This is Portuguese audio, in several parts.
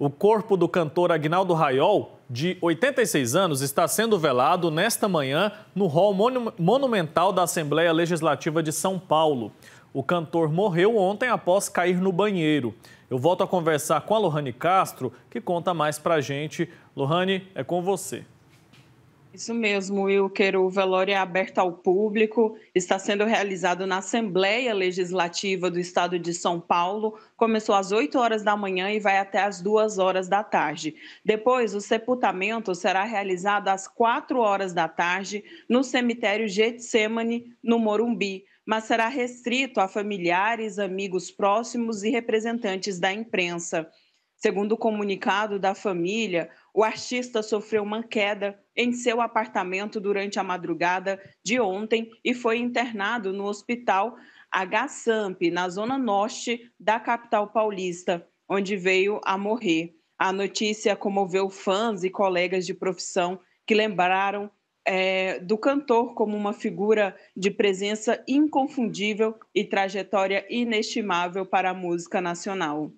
O corpo do cantor Agnaldo Raiol, de 86 anos, está sendo velado nesta manhã no Hall Monumental da Assembleia Legislativa de São Paulo. O cantor morreu ontem após cair no banheiro. Eu volto a conversar com a Lohane Castro, que conta mais pra gente. Lohane, é com você. Isso mesmo, Wilker. O velório é aberto ao público, está sendo realizado na Assembleia Legislativa do Estado de São Paulo. Começou às 8 horas da manhã e vai até às 2 horas da tarde. Depois, o sepultamento será realizado às 4 horas da tarde no cemitério Getsemane, no Morumbi mas será restrito a familiares, amigos próximos e representantes da imprensa. Segundo o comunicado da família, o artista sofreu uma queda em seu apartamento durante a madrugada de ontem e foi internado no hospital Agasamp, na zona norte da capital paulista, onde veio a morrer. A notícia comoveu fãs e colegas de profissão que lembraram é, do cantor como uma figura de presença inconfundível e trajetória inestimável para a música nacional.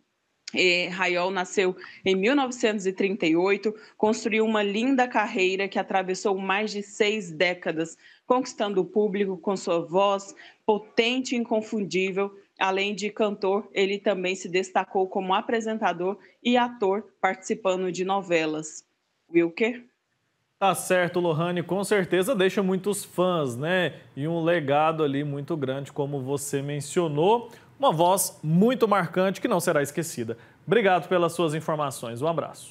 E nasceu em 1938, construiu uma linda carreira que atravessou mais de seis décadas, conquistando o público com sua voz potente e inconfundível. Além de cantor, ele também se destacou como apresentador e ator, participando de novelas. Wilker? Tá certo, Lohane, com certeza deixa muitos fãs, né? E um legado ali muito grande, como você mencionou. Uma voz muito marcante que não será esquecida. Obrigado pelas suas informações. Um abraço.